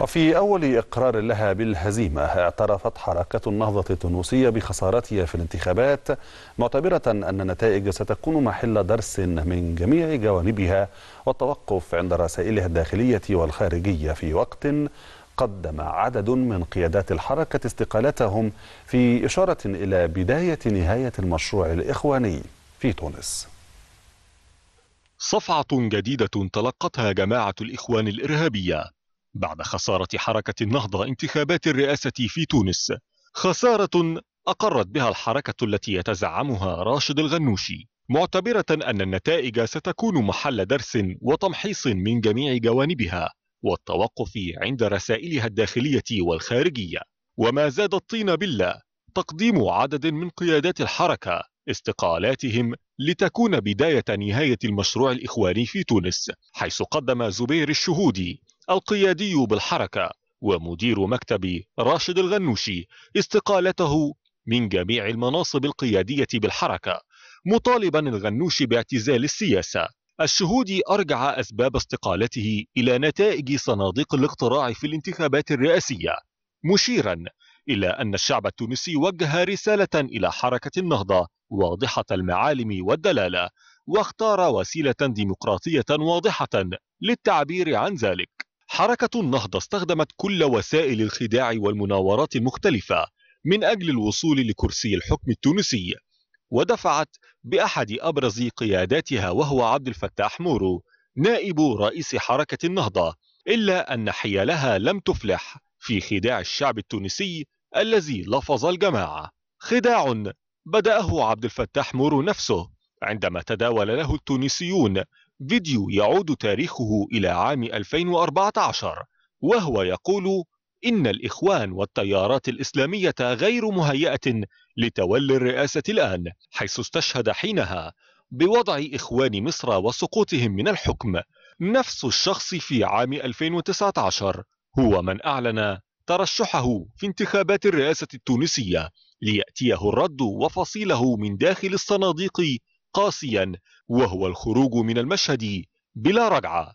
وفي أول إقرار لها بالهزيمة اعترفت حركة النهضة التونسية بخسارتها في الانتخابات معتبرة أن النتائج ستكون محل درس من جميع جوانبها والتوقف عند رسائلها الداخلية والخارجية في وقت قدم عدد من قيادات الحركة استقالتهم في إشارة إلى بداية نهاية المشروع الإخواني في تونس صفعة جديدة تلقتها جماعة الإخوان الإرهابية بعد خسارة حركة النهضة انتخابات الرئاسة في تونس خسارة أقرت بها الحركة التي يتزعمها راشد الغنوشي معتبرة أن النتائج ستكون محل درس وتمحيص من جميع جوانبها والتوقف عند رسائلها الداخلية والخارجية وما زاد الطين بلة تقديم عدد من قيادات الحركة استقالاتهم لتكون بداية نهاية المشروع الإخواني في تونس حيث قدم زبير الشهودي القيادي بالحركة ومدير مكتب راشد الغنوشي استقالته من جميع المناصب القيادية بالحركة مطالبا الغنوشي باعتزال السياسة الشهود أرجع أسباب استقالته إلى نتائج صناديق الاقتراع في الانتخابات الرئاسية مشيرا إلى أن الشعب التونسي وجه رسالة إلى حركة النهضة واضحة المعالم والدلالة واختار وسيلة ديمقراطية واضحة للتعبير عن ذلك حركة النهضة استخدمت كل وسائل الخداع والمناورات المختلفة من أجل الوصول لكرسي الحكم التونسي ودفعت بأحد أبرز قياداتها وهو عبد الفتاح مورو نائب رئيس حركة النهضة إلا أن حيالها لم تفلح في خداع الشعب التونسي الذي لفظ الجماعة خداع بدأه عبد الفتاح مورو نفسه عندما تداول له التونسيون فيديو يعود تاريخه إلى عام 2014 وهو يقول إن الإخوان والتيارات الإسلامية غير مهيئة لتولي الرئاسة الآن حيث استشهد حينها بوضع إخوان مصر وسقوطهم من الحكم نفس الشخص في عام 2019 هو من أعلن ترشحه في انتخابات الرئاسة التونسية ليأتيه الرد وفصيله من داخل الصناديق قاسيا وهو الخروج من المشهد بلا رجعة